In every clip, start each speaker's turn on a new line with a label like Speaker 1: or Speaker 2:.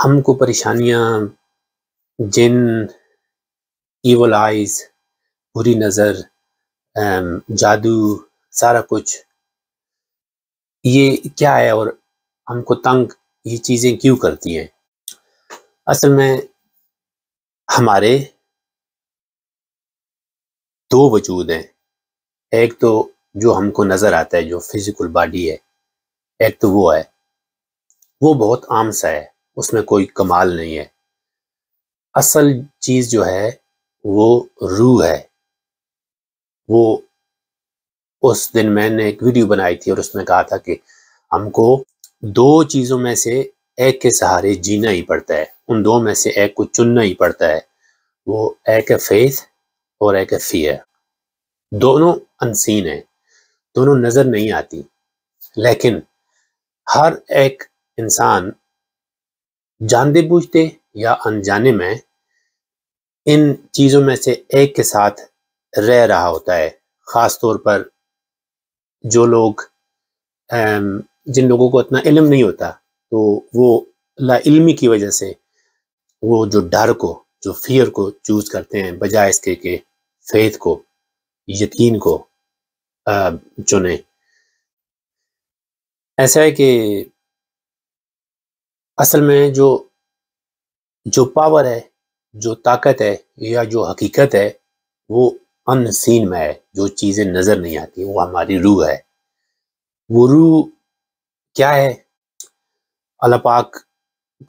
Speaker 1: हमको परेशानियाँ जिन evil eyes बुरी नज़र जादू सारा कुछ ये क्या है और हमको तंग ये चीज़ें क्यों करती हैं असल में हमारे दो वजूद हैं एक तो जो हमको नज़र आता है जो फिज़िकल बॉडी है एक तो वो है वो बहुत आम सा है उसमें कोई कमाल नहीं है असल चीज जो है वो रूह है वो उस दिन मैंने एक वीडियो बनाई थी और उसमें कहा था कि हमको दो चीज़ों में से एक के सहारे जीना ही पड़ता है उन दो में से एक को चुनना ही पड़ता है वो एक है फेथ और एक है फियर दोनों अनसीन है दोनों नज़र नहीं आती लेकिन हर एक इंसान जानते बूझते या अनजाने में इन चीज़ों में से एक के साथ रह रहा होता है ख़ास तौर पर जो लोग जिन लोगों को इतना इलम नहीं होता तो वो लाइलमी की वजह से वो जो डर को जो फियर को चूज़ करते हैं बजाय इसके के फेथ को यकीन को चुने ऐसा है कि असल में जो जो पावर है जो ताकत है या जो हकीकत है वो अनसीन में है जो चीज़ें नज़र नहीं आती वो हमारी रूह है वो रूह क्या है अल्लाह पाक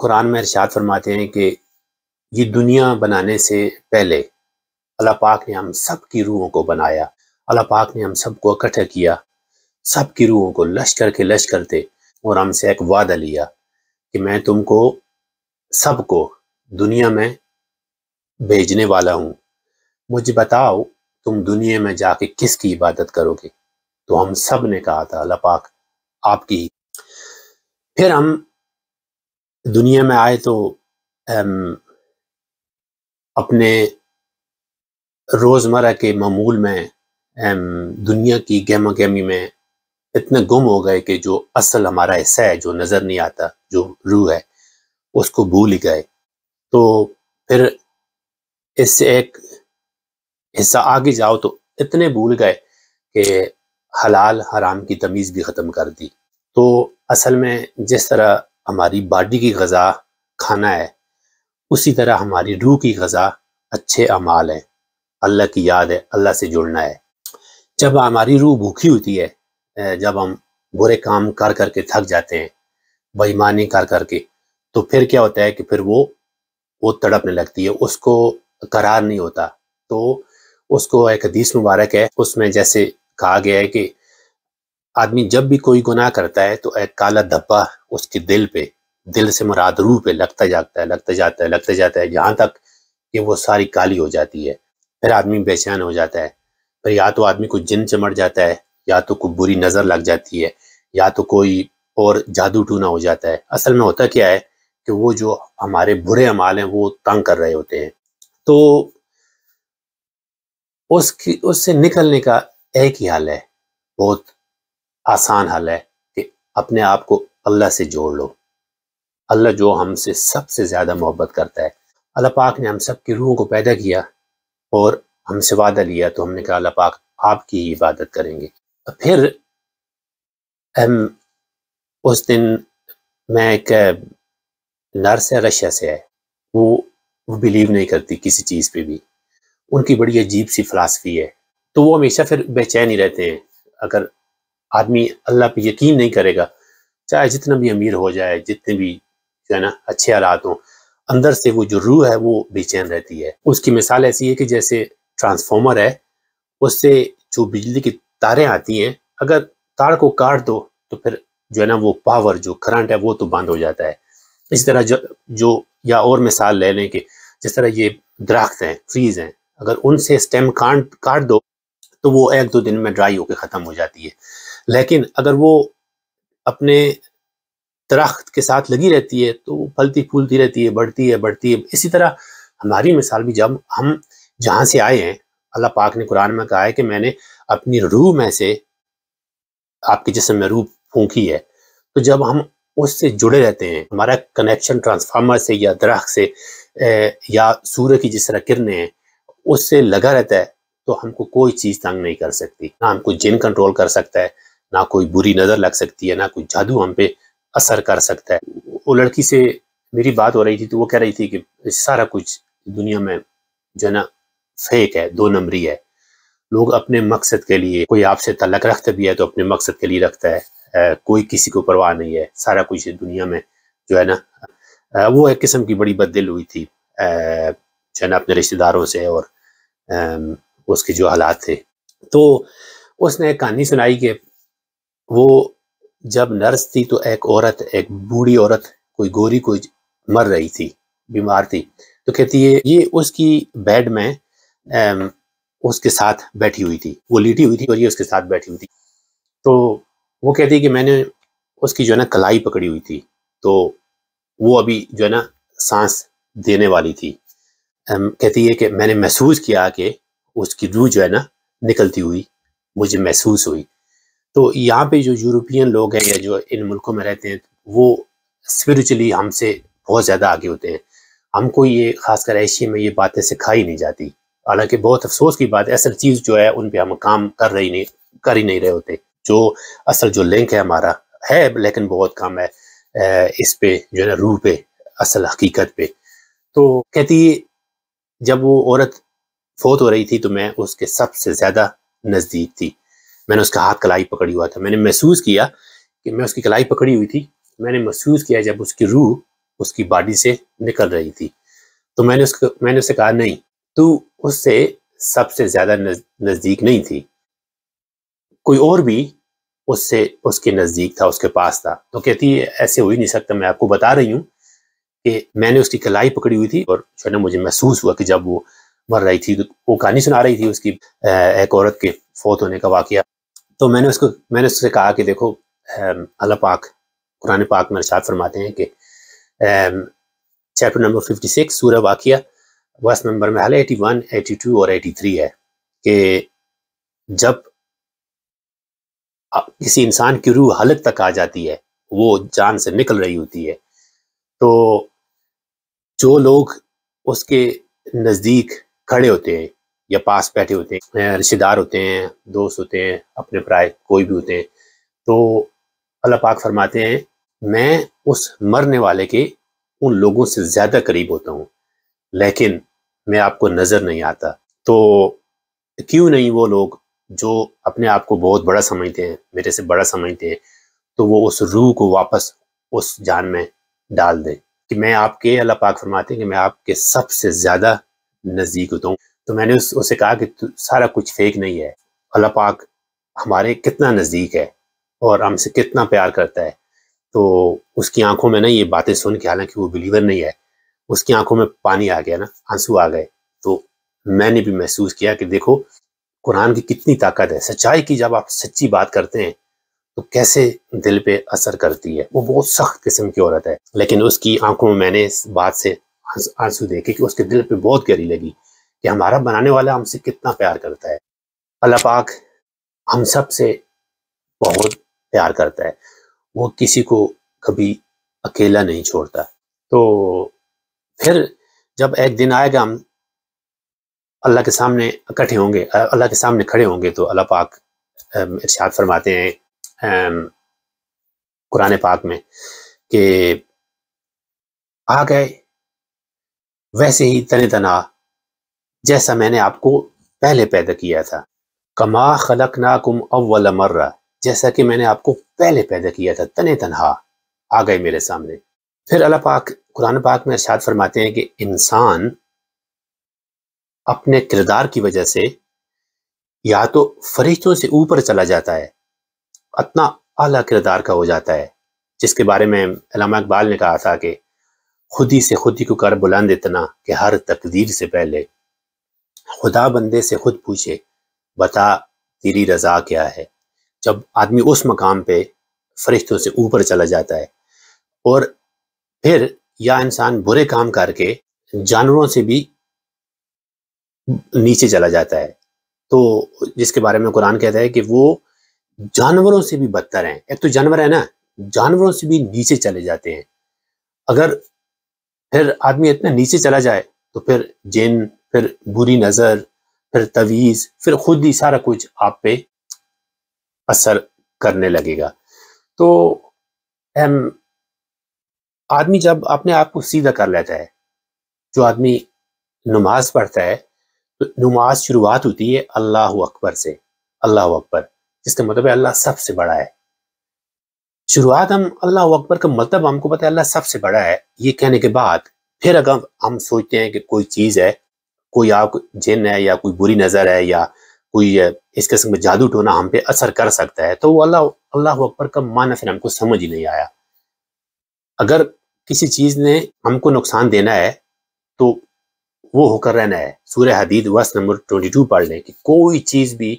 Speaker 1: कुरान में इरशाद फरमाते हैं कि ये दुनिया बनाने से पहले अल्लाह पाक ने हम सब की रूहों को बनाया अल्लाह पाक ने हम सबको इकट्ठा किया सब की रूहों को लश्कर करके लश्कर करते और हमसे एक वादा लिया कि मैं तुमको सबको दुनिया में भेजने वाला हूँ मुझे बताओ तुम दुनिया में जाके किसकी इबादत करोगे तो हम सब ने कहा था अल्लाह पाक आपकी फिर हम दुनिया में आए तो अपने रोज़मर्रा के मामूल में दुनिया की गहमा गहमी में इतने गुम हो गए कि जो असल हमारा हिस्सा है जो नज़र नहीं आता जो रूह है उसको भूल ही गए तो फिर इससे एक हिस्सा आगे जाओ तो इतने भूल गए कि हलाल हराम की तमीज़ भी ख़त्म कर दी तो असल में जिस तरह हमारी बॉडी की गज़ा खाना है उसी तरह हमारी रूह की गज़ा अच्छे अमाल हैं अल्लाह की याद है अल्लाह से जुड़ना है जब हमारी रूह भूखी होती है जब हम बुरे काम कर करके थक जाते हैं बेईमानी कर करके तो फिर क्या होता है कि फिर वो वो तड़पने लगती है उसको करार नहीं होता तो उसको एक हदीस मुबारक है उसमें जैसे कहा गया है कि आदमी जब भी कोई गुनाह करता है तो एक काला धब्बा उसके दिल पे दिल से मुराद रूह पे लगता जाता है लगता जाता है लगता जाता है जहां तक कि वो सारी काली हो जाती है फिर आदमी बेचैन हो जाता है फिर या तो आदमी को जिन चमट जाता है या तो कोई बुरी नज़र लग जाती है या तो कोई और जादू टूना हो जाता है असल में होता क्या है कि वो जो हमारे बुरे अमाल हैं वो तंग कर रहे होते हैं तो उसकी उससे निकलने का एक ही हल है बहुत आसान हल है कि अपने आप को अल्लाह से जोड़ लो अल्लाह जो हमसे सबसे ज़्यादा मोहब्बत करता है अल्लाह पाक ने हम सब की रूहों को पैदा किया और हमसे वादा लिया तो हमने कहा अल्लाह पाक आपकी ही इबादत करेंगे फिर उस दिन मैं एक नर्स है रशिया से है वो वो बिलीव नहीं करती किसी चीज़ पे भी उनकी बड़ी अजीब सी फलासफी है तो वो हमेशा फिर बेचैन ही रहते हैं अगर आदमी अल्लाह पे यकीन नहीं करेगा चाहे जितना भी अमीर हो जाए जितने भी जो है ना अच्छे हालात हों अंदर से वो जो रूह है वो बेचैन रहती है उसकी मिसाल ऐसी है कि जैसे ट्रांसफॉर्मर है उससे जो बिजली की तारें आती हैं अगर तार को काट दो तो फिर जो है ना वो पावर जो करंट है वो तो बंद हो जाता है इस तरह जो जो या और मिसाल ले लें कि जिस तरह ये दरख्त हैं ट्रीज हैं अगर उनसे स्टेम काट काट दो तो वो एक दो दिन में ड्राई होकर ख़त्म हो जाती है लेकिन अगर वो अपने दरख्त के साथ लगी रहती है तो वो फलती फूलती रहती है बढ़ती है बढ़ती है इसी तरह हमारी मिसाल भी जब हम जहाँ से आए हैं अल्लाह पाक ने कुरान में कहा है कि मैंने अपनी रूह में से आपके जिसम में रूह फूकी है तो जब हम उससे जुड़े रहते हैं हमारा कनेक्शन ट्रांसफार्मर से या दरख्त से या सूर्य की जिस तरह किरने हैं उससे लगा रहता है तो हमको कोई चीज़ तंग नहीं कर सकती ना हमको जिन कंट्रोल कर सकता है ना कोई बुरी नज़र लग सकती है ना कोई जादू हम पे असर कर सकता है वो लड़की से मेरी बात हो रही थी तो वो कह रही थी कि सारा कुछ दुनिया में जो है ना फेक है दो नंबरी है लोग अपने मकसद के लिए कोई आपसे तलक रखता भी है तो अपने मकसद के लिए रखता है आ, कोई किसी को परवाह नहीं है सारा कुछ दुनिया में जो है ना वो एक किस्म की बड़ी बददिल हुई थी जो है ना अपने रिश्तेदारों से और आ, उसके जो हालात थे तो उसने एक कहानी सुनाई कि वो जब नर्स थी तो एक औरत एक बूढ़ी औरत कोई गोरी कोई मर रही थी बीमार थी तो कहती है ये उसकी बेड में उसके साथ बैठी हुई थी वो लेटी हुई थी और ये उसके साथ बैठी हुई थी तो वो कहती है कि मैंने उसकी जो है ना कलाई पकड़ी हुई थी तो वो अभी जो है ना सांस देने वाली थी कहती है कि मैंने महसूस किया कि उसकी रूह जो है ना निकलती हुई मुझे महसूस हुई तो यहाँ पे जो यूरोपियन लोग हैं या जो इन मुल्कों में रहते हैं वो स्पिरिचुअली हमसे बहुत ज़्यादा आगे होते हैं हमको ये खासकर एशिया में ये बातें सिखाई नहीं जाती हालांकि बहुत अफसोस की बात है असल चीज़ जो है उन पर हम काम कर रही नहीं कर ही नहीं रहे होते जो असल जो लिंक है हमारा है लेकिन बहुत कम है इस पे जो है रूह पे असल हकीकत पे तो कहती जब वो औरत फोत हो रही थी तो मैं उसके सबसे ज़्यादा नज़दीक थी मैंने उसका हाथ कलाई पकड़ी हुआ था मैंने महसूस किया कि मैं उसकी कलाई पकड़ी हुई थी मैंने महसूस किया जब उसकी रूह उसकी बॉडी से निकल रही थी तो मैंने उसको मैंने उससे कहा नहीं तो उससे सबसे ज्यादा नजदीक नहीं थी कोई और भी उससे उसके नजदीक था उसके पास था तो कहती है ऐसे हो ही नहीं सकता मैं आपको बता रही हूँ कि मैंने उसकी कलाई पकड़ी हुई थी और जो है ना मुझे महसूस हुआ कि जब वो मर रही थी तो वो कहानी सुना रही थी उसकी एक औरत के फौत होने का वाक्य तो मैंने उसको मैंने उससे कहा कि देखो अल्लाह पाक कुरान पाक में इरशाद फरमाते हैं कि चैप्टर नंबर फिफ्टी सिक्स सूर्य वाकिया बस नंबर में हाल 81, 82 और 83 है कि जब किसी इंसान की रूह हलत तक आ जाती है वो जान से निकल रही होती है तो जो लोग उसके नज़दीक खड़े होते हैं या पास बैठे होते हैं रिश्तेदार होते हैं दोस्त होते हैं अपने प्राय कोई भी होते हैं तो अल्लाह पाक फरमाते हैं मैं उस मरने वाले के उन लोगों से ज़्यादा करीब होता हूँ लेकिन मैं आपको नज़र नहीं आता तो क्यों नहीं वो लोग जो अपने आप को बहुत बड़ा समझते हैं मेरे से बड़ा समझते हैं तो वो उस रूह को वापस उस जान में डाल दें कि मैं आपके अल्लाह पाक फरमाते हैं कि मैं आपके सबसे ज़्यादा नज़दीक होता हूँ तो मैंने उस उसे कहा कि सारा कुछ फेक नहीं है अल्लाह पाक हमारे कितना नज़दीक है और हमसे कितना प्यार करता है तो उसकी आंखों में ना ये बातें सुन के हालांकि वो बिलीवर नहीं है उसकी आंखों में पानी आ गया ना आंसू आ गए तो मैंने भी महसूस किया कि देखो कुरान की कितनी ताकत है सच्चाई की जब आप सच्ची बात करते हैं तो कैसे दिल पे असर करती है वो बहुत सख्त किस्म की औरत है लेकिन उसकी आंखों में मैंने इस बात से आंसू देखे कि उसके दिल पे बहुत गहरी लगी कि हमारा बनाने वाला हमसे कितना प्यार करता है अल्लाह पाक हम सब से बहुत प्यार करता है वो किसी को कभी अकेला नहीं छोड़ता तो फिर जब एक दिन आएगा हम अल्लाह के सामने इकट्ठे होंगे अल्लाह के सामने खड़े होंगे तो अल्लाह पाक इर्शाद फरमाते हैं कुरान पाक में कि आ गए वैसे ही तने तना जैसा मैंने आपको पहले पैदा किया था कमा खलक कुम अव्वल मर्रा जैसा कि मैंने आपको पहले पैदा किया था तने तनहा आ गए मेरे सामने फिर अल्लाह पाक कुरान पाक में अर्शाद फरमाते हैं कि इंसान अपने किरदार की वजह से या तो फरिश्तों से ऊपर चला जाता है इतना अला किरदार का हो जाता है जिसके बारे में अलामा इकबाल ने कहा था कि खुदी से खुदी को कर बुलंद इतना कि हर तकदीर से पहले खुदा बंदे से खुद पूछे बता तेरी रजा क्या है जब आदमी उस मकाम पे फरिश्तों से ऊपर चला जाता है और फिर या इंसान बुरे काम करके जानवरों से भी नीचे चला जाता है तो जिसके बारे में कुरान कहता है कि वो जानवरों से भी बदतर हैं एक तो जानवर है ना जानवरों से भी नीचे चले जाते हैं अगर फिर आदमी इतना नीचे चला जाए तो फिर जिन फिर बुरी नज़र फिर तवीज़ फिर खुद ही सारा कुछ आप पे असर करने लगेगा तो आदमी जब अपने आप को सीधा कर लेता है जो आदमी नमाज पढ़ता है तो नमाज शुरुआत होती है अल्लाह अकबर से अल्लाह अकबर जिसका मतलब है अल्लाह सबसे बड़ा है शुरुआत हम अल्लाह अकबर का मतलब हमको पता है अल्लाह सबसे बड़ा है ये कहने के बाद फिर अगर हम सोचते हैं कि कोई चीज़ है कोई आप जिन है या कोई बुरी नज़र है या कोई इस किस्म का जादू टोना हम पे असर कर सकता है तो वो अल्लाह अल्लाह अकबर का माना फिर हमको समझ ही नहीं आया अगर किसी चीज ने हमको नुकसान देना है तो वो होकर रहना है सूर्य हदीद वर्ष नंबर ट्वेंटी टू पढ़ लें कि कोई चीज भी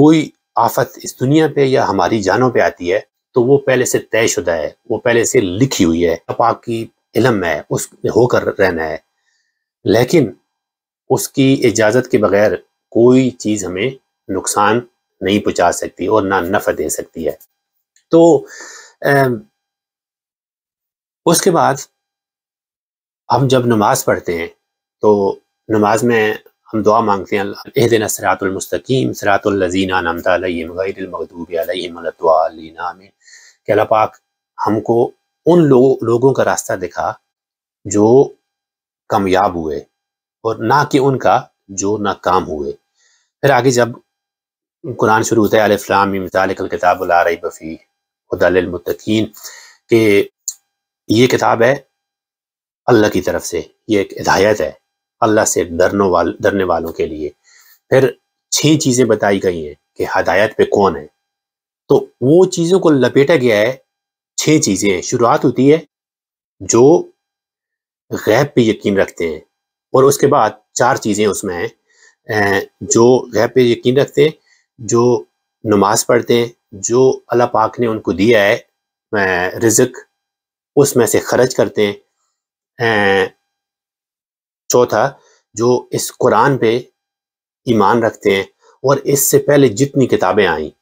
Speaker 1: कोई आफत इस दुनिया पे या हमारी जानों पे आती है तो वो पहले से तय शुदा है वो पहले से लिखी हुई है पाक की इलम है उस होकर रहना है लेकिन उसकी इजाज़त के बगैर कोई चीज़ हमें नुकसान नहीं पहुंचा सकती और ना नफ़ा दे सकती है तो उसके बाद हम जब नमाज पढ़ते हैं तो नमाज में हम दुआ मांगते हैं दिन सरातुलमस्तकीम सरातुल्लजीना नमतमगदूबामीन के अल्लाह पाक हमको उन लोगों लोगों का रास्ता दिखा जो कामयाब हुए और ना कि उनका जो नाकाम हुए फिर आगे जब कुरान शुरू होता है अलफ़लाम मिजाल किताब रही बफ़ी हदलमतकीन के ये किताब है अल्लाह की तरफ से ये एक हिदायत है अल्लाह से डरने वाल डरने वालों के लिए फिर छह चीज़ें बताई गई हैं कि हदायत पे कौन है तो वो चीज़ों को लपेटा गया है छह चीज़ें हैं शुरुआत होती है जो गैब पे यकीन रखते हैं और उसके बाद चार चीज़ें उसमें हैं जो गैब पे यकीन रखते हैं जो नमाज पढ़ते हैं जो अल्लाह पाक ने उनको दिया है रिजक उसमें से खर्च करते हैं चौथा जो इस कुरान पे ईमान रखते हैं और इससे पहले जितनी किताबें आई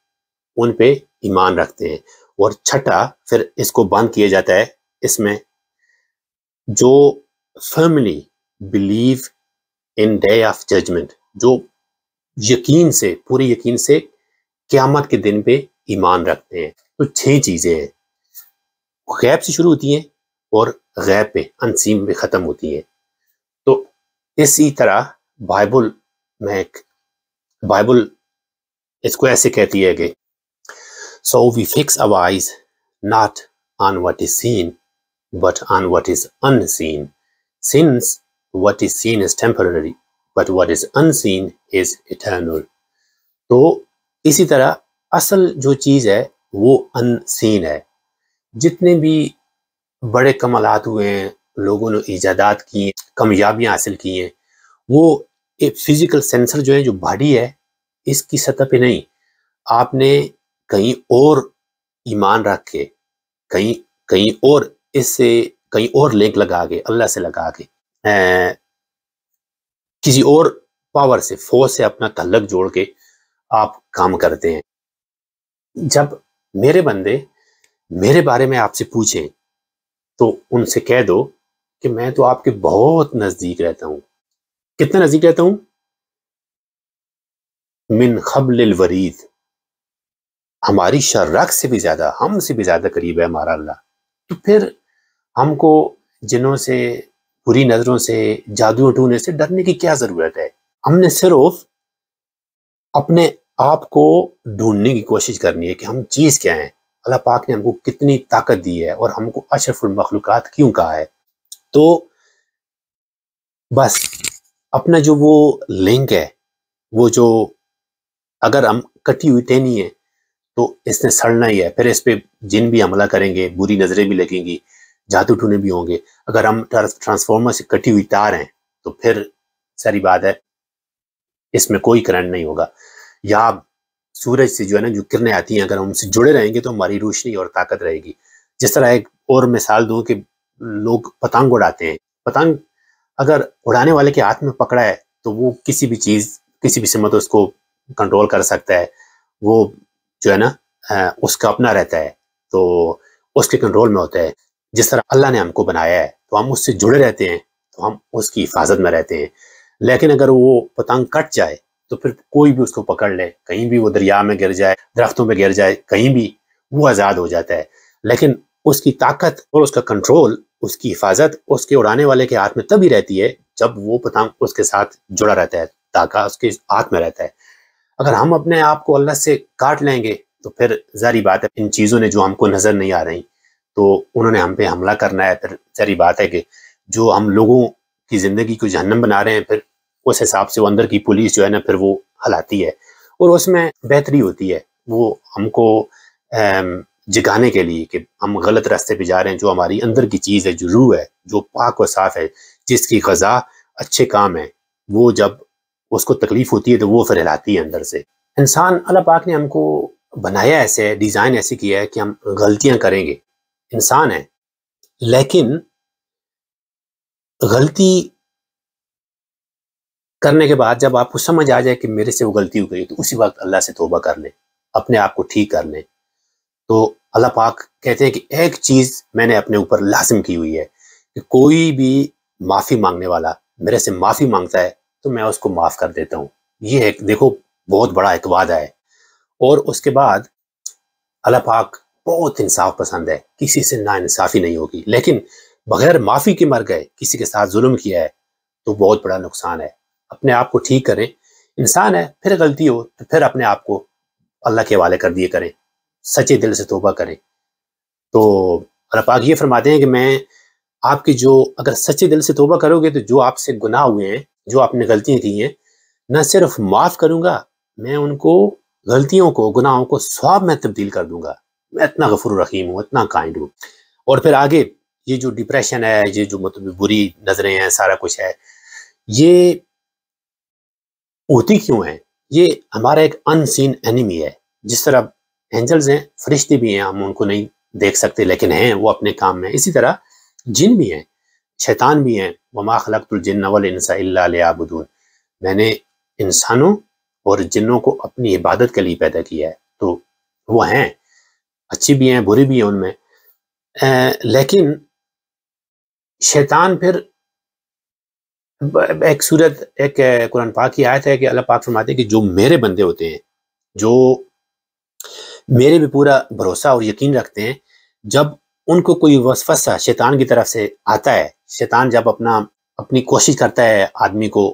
Speaker 1: उन पे ईमान रखते हैं और छठा फिर इसको बंद किया जाता है इसमें जो firmly believe in day of judgement जो यकीन से पूरे यकीन से क्यामत के दिन पे ईमान रखते हैं तो छह चीजें हैं गैब से शुरू होती हैं और गैब में अनसीम में ख़त्म होती हैं तो इसी तरह बाइबल में बाइबल इसको ऐसे कहती है कि so we fix our eyes not not on what is seen but on what is unseen since what is seen is temporary but what is unseen is eternal तो इसी तरह असल जो चीज़ है वो अनसीन है जितने भी बड़े कमालत हुए हैं लोगों ने ईजादात की कामयाबियाँ हासिल की हैं वो एक फिज़िकल सेंसर जो है जो बॉडी है इसकी सतह पे नहीं आपने कहीं और ईमान रख के कहीं कहीं और इससे कहीं और लिंक लगा के अल्लाह से लगा के किसी और पावर से फोर्स से अपना तल्लक जोड़ के आप काम करते हैं जब मेरे बंदे मेरे बारे में आपसे पूछें तो उनसे कह दो कि मैं तो आपके बहुत नज़दीक रहता हूं कितना नज़दीक रहता हूं मिन खबल वरीद हमारी शर्रक से भी ज़्यादा हम से भी ज़्यादा करीब है हमारा अल्लाह तो फिर हमको जिनों से बुरी नज़रों से जादू टूने से डरने की क्या ज़रूरत है हमने सिर्फ अपने आप को ढूंढने की कोशिश करनी है कि हम चीज़ क्या हैं अल्लाह पाक ने हमको कितनी ताकत दी है और हमको अशरफुल मखलूक़ात क्यों कहा है तो बस अपना जो वो लिंक है वो जो अगर हम कटी हुई टहनी है तो इसने सड़ना ही है फिर इस पर जिन भी हमला करेंगे बुरी नज़रें भी लगेंगी जादू टूने भी होंगे अगर हम ट्रांसफॉर्मर से कटी हुई तार हैं तो फिर सारी बात है इसमें कोई करंट नहीं होगा या सूरज से जो है ना जो किरणें आती हैं अगर हम उनसे जुड़े रहेंगे तो हमारी रोशनी और ताकत रहेगी जिस तरह एक और मिसाल दूं कि लोग पतंग उड़ाते हैं पतंग अगर उड़ाने वाले के हाथ में पकड़ा है तो वो किसी भी चीज़ किसी भी समत उसको कंट्रोल कर सकता है वो जो है ना उसका अपना रहता है तो उसके कंट्रोल में होता है जिस तरह अल्लाह ने हमको बनाया है तो हम उससे जुड़े रहते हैं तो हम उसकी हिफाजत में रहते हैं लेकिन अगर वो पतंग कट जाए तो फिर कोई भी उसको पकड़ ले कहीं भी वो दरिया में गिर जाए दरख्तों में गिर जाए कहीं भी वो आज़ाद हो जाता है लेकिन उसकी ताकत और उसका कंट्रोल उसकी हिफाजत उसके उड़ाने वाले के हाथ में तभी रहती है जब वो पतंग उसके साथ जुड़ा रहता है ताका उसके हाथ में रहता है अगर हम अपने आप को अल्लाह से काट लेंगे तो फिर जारी बात है इन चीज़ों ने जो हमको नज़र नहीं आ रही तो उन्होंने हम पे हमला करना है फिर जारी बात है कि जो हम लोगों की ज़िंदगी को जहन्नम बना रहे हैं फिर उस हिसाब से वो अंदर की पुलिस जो है ना फिर वो हलाती है और उसमें बेहतरी होती है वो हमको जगाने के लिए कि हम गलत रास्ते पे जा रहे हैं जो हमारी अंदर की चीज़ है जो रूह है जो पाक और साफ है जिसकी गजा अच्छे काम है वो जब उसको तकलीफ होती है तो वो फिर हिलाती है अंदर से इंसान अल्लाह पाक ने हमको बनाया ऐसे डिज़ाइन ऐसे किया है कि हम गलतियां करेंगे इंसान है लेकिन गलती करने के बाद जब आपको समझ आ जाए कि मेरे से वो गलती हो गई तो उसी वक्त अल्लाह से तोबा कर लें अपने आप को ठीक कर लें तो अल्लाह पाक कहते हैं कि एक चीज़ मैंने अपने ऊपर लाजिम की हुई है कि कोई भी माफ़ी मांगने वाला मेरे से माफ़ी मांगता है तो मैं उसको माफ़ कर देता हूँ ये एक देखो बहुत बड़ा एक वादा है और उसके बाद अल्लाह पाक बहुत इंसाफ पसंद है किसी से ना इंसाफ़ी नहीं होगी लेकिन बगैर माफ़ी के मर गए किसी के साथ जुल्म किया है तो बहुत बड़ा नुकसान है अपने आप को ठीक करें इंसान है फिर गलती हो तो फिर अपने आप को अल्लाह के हवाले कर दिए करें सच्चे दिल से तोबा करें तो अल्लाह पाक ये फरमाते हैं कि मैं आपकी जो अगर सच्चे दिल से तोबा करोगे तो जो आपसे गुनाह हुए हैं जो आपने गलतियाँ की हैं न सिर्फ माफ़ करूँगा मैं उनको गलतियों को गुनाहों को स्वाब में तब्दील कर दूंगा मैं इतना गफुर रहीम हूँ इतना काइंड हूँ और फिर आगे ये जो डिप्रेशन है ये जो मतलब बुरी नज़रें हैं सारा कुछ है ये होती क्यों है ये हमारा एक अनसीन एनिमी है जिस तरह एंजल्स हैं फरिश्ते भी हैं हम उनको नहीं देख सकते लेकिन हैं वो अपने काम में इसी तरह जिन भी हैं शैतान भी हैं वमा खलकतुलजिन मैंने इंसानों और जिन्नों को अपनी इबादत के लिए पैदा किया है तो वो हैं अच्छी भी हैं बुरी भी हैं उनमें लेकिन शैतान फिर एक सूरत एक कुरान पाक की आयत है कि अल्लाह पाक फरमाते हैं कि जो मेरे बंदे होते हैं जो मेरे भी पूरा भरोसा और यकीन रखते हैं जब उनको कोई वसवसा शैतान की तरफ से आता है शैतान जब अपना अपनी कोशिश करता है आदमी को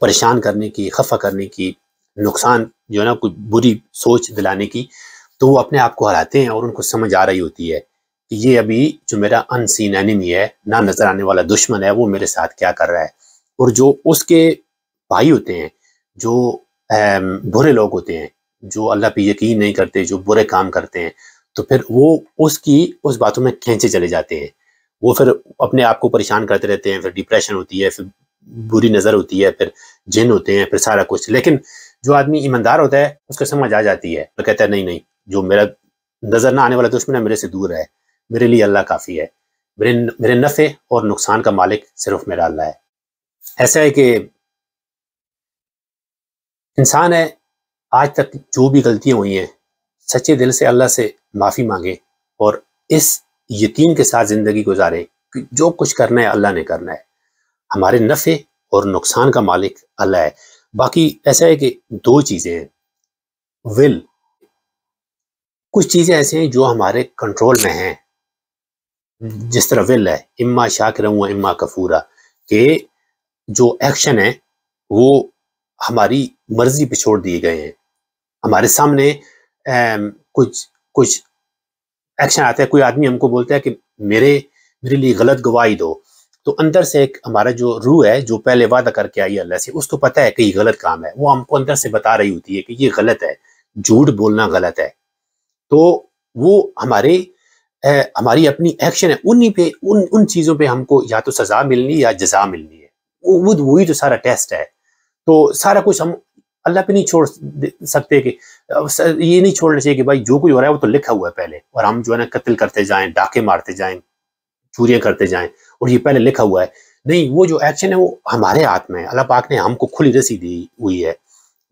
Speaker 1: परेशान करने की खफा करने की नुकसान जो है ना कोई बुरी सोच दिलाने की तो वो अपने आप को हराते हैं और उनको समझ आ रही होती है कि ये अभी जो मेरा अनसीन एनिमी है ना नज़र आने वाला दुश्मन है वो मेरे साथ क्या कर रहा है और जो उसके भाई होते हैं जो बुरे लोग होते हैं जो अल्लाह पे यकीन नहीं करते जो बुरे काम करते हैं तो फिर वो उसकी उस बातों में खींचे चले जाते हैं वो फिर अपने आप को परेशान करते रहते हैं फिर डिप्रेशन होती है फिर बुरी नज़र होती है फिर जिन होते हैं फिर सारा कुछ लेकिन जो आदमी ईमानदार होता है उसको समझ आ जाती है वो तो कहता है नहीं नहीं जो मेरा नज़र ना आने वाला दुश्मन है तो मेरे से दूर है मेरे लिए अल्लाह काफ़ी है मेरे मेरे नफ़े और नुकसान का मालिक सिर्फ मेरा अल्लाह है ऐसा है कि इंसान है आज तक जो भी गलतियां हुई हैं सच्चे दिल से अल्लाह से माफ़ी मांगे और इस यकीन के साथ ज़िंदगी गुजारे कि जो कुछ करना है अल्लाह ने करना है हमारे नफ़े और नुकसान का मालिक अल्लाह है बाकी ऐसा है कि दो चीज़ें हैं विल कुछ चीज़ें ऐसे हैं जो हमारे कंट्रोल में हैं जिस तरह विल है इम्मा शाकर हुआ इम्मा कफूरा कि जो एक्शन है वो हमारी मर्जी पे छोड़ दिए गए हैं हमारे सामने ए, कुछ कुछ एक्शन आता है कोई आदमी हमको बोलता है कि मेरे मेरे लिए गलत गवाही दो तो अंदर से एक हमारा जो रूह है जो पहले वादा करके आई अल्लाह से उसको पता है कि ये गलत काम है वो हमको अंदर से बता रही होती है कि ये गलत है झूठ बोलना गलत है तो वो हमारे ए, हमारी अपनी एक्शन है उन्हीं पे उन उन चीज़ों पे हमको या तो सज़ा मिलनी या जजा मिलनी वो तो वही तो सारा टेस्ट है तो सारा कुछ हम अल्लाह पे नहीं छोड़ सकते कि ये नहीं छोड़ना चाहिए कि भाई जो कुछ हो रहा है वो तो लिखा हुआ है पहले और हम जो है ना कत्ल करते जाएं डाके मारते जाएं चूरियाँ करते जाएं और ये पहले लिखा हुआ है नहीं वो जो एक्शन है वो हमारे हाथ में है अल्लाह पाक ने हमको खुली रसी दी हुई है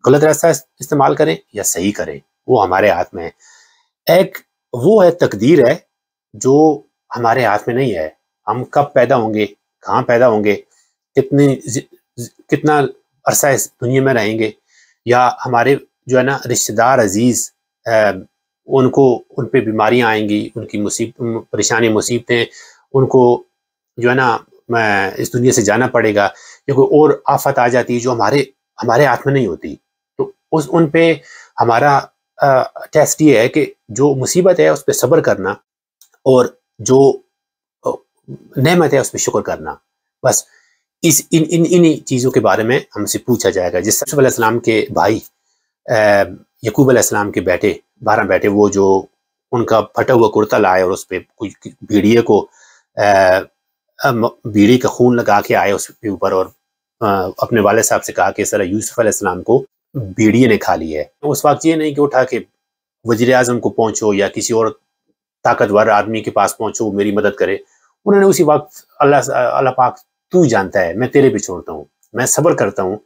Speaker 1: गलत रास्ता इस्तेमाल करें या सही करें वो हमारे हाथ में है एक वो है तकदीर है जो हमारे हाथ में नहीं है हम कब पैदा होंगे कहाँ पैदा होंगे कितने कितना अरसा इस दुनिया में रहेंगे या हमारे जो है ना रिश्तेदार अजीज़ उनको उन पर बीमारियाँ आएंगी उनकी मुसीब परेशानी मुसीबतें उनको जो है ना इस दुनिया से जाना पड़ेगा या कोई और आफत आ जाती है जो हमारे हमारे हाथ में नहीं होती तो उस उन पे हमारा आ, टेस्ट ये है कि जो मुसीबत है उस पर सब्र करना और जो नहमत है उस पर शुक्र करना बस इस इन इन इन चीज़ों के बारे में हमसे पूछा जाएगा जिस सलाम के भाई यकूब अलैहिस्सलाम के बेटे बारह बेटे वो जो उनका फटा हुआ कुर्ता लाए और उस पर कुछ बीड़िए को बीड़ी का खून लगा के आए उसके ऊपर और आ, अपने वाले साहब से कहा कि सर यूसुफ अलैहिस्सलाम को बीड़िए ने खा ली है तो उस वक्त ये नहीं कि उठा के वजीर अजम को पहुँचो या किसी और ताकतवर आदमी के पास पहुँचो मेरी मदद करे उन्होंने उसी वक्त अल्लाह अल्लाह पाक तू जानता है मैं तेरे पे छोड़ता हूँ मैं सब्र करता हूँ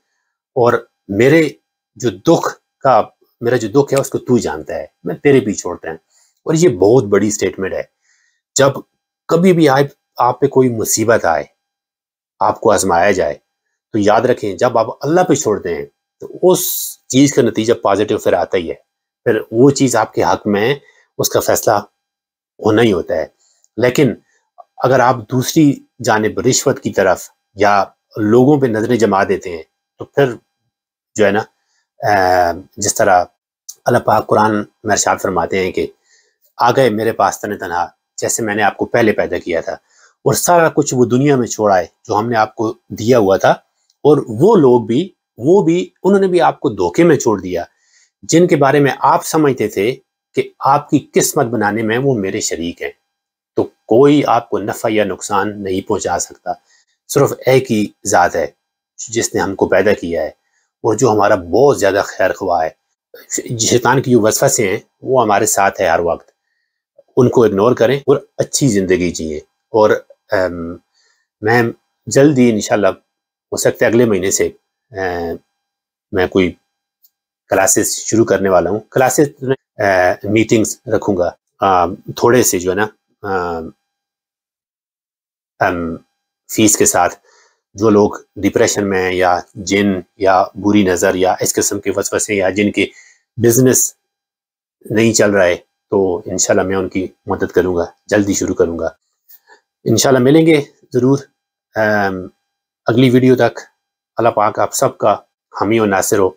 Speaker 1: और मेरे जो दुख का मेरा जो दुख है उसको तू जानता है मैं तेरे पे छोड़ता हूँ और ये बहुत बड़ी स्टेटमेंट है जब कभी भी आप आप पे कोई मुसीबत आए आपको आजमाया जाए तो याद रखें जब आप अल्लाह पे छोड़ते हैं तो उस चीज़ का नतीजा पॉजिटिव फिर आता ही है फिर वो चीज़ आपके हक में उसका फैसला होना ही होता है लेकिन अगर आप दूसरी जानब रिश्वत की तरफ या लोगों पे नजरें जमा देते हैं तो फिर जो है ना जिस तरह अल्लाह पाक कुरान में इरशाद फरमाते हैं कि आ गए मेरे पास तन तनहा जैसे मैंने आपको पहले पैदा किया था और सारा कुछ वो दुनिया में छोड़ा है जो हमने आपको दिया हुआ था और वो लोग भी वो भी उन्होंने भी आपको धोखे में छोड़ दिया जिनके बारे में आप समझते थे कि आपकी किस्मत बनाने में वो मेरे शरीक हैं कोई आपको नफ़ा या नुकसान नहीं पहुंचा सकता सिर्फ एक ही ज़ात है जिसने हमको पैदा किया है और जो हमारा बहुत ज़्यादा खैर खुआ है शैतान की जो से हैं वो हमारे साथ है हर वक्त उनको इग्नोर करें और अच्छी ज़िंदगी जिए और आम, मैं जल्द ही इन हो सकता है अगले महीने से आ, मैं कोई क्लासेस शुरू करने वाला हूँ क्लासेस मीटिंग्स रखूँगा थोड़े से जो है ना फीस के साथ जो लोग डिप्रेशन में हैं या जिन या बुरी नज़र या इस किस्म के वसवसे या जिनके बिजनेस नहीं चल रहा है तो इनशाला मैं उनकी मदद करूँगा जल्दी शुरू करूँगा इनशाला मिलेंगे ज़रूर अगली वीडियो तक अल्लाह पाक आप सबका हामी और नासिर हो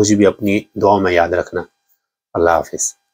Speaker 1: मुझे भी अपनी दुआ में याद रखना अल्लाह हाफिज़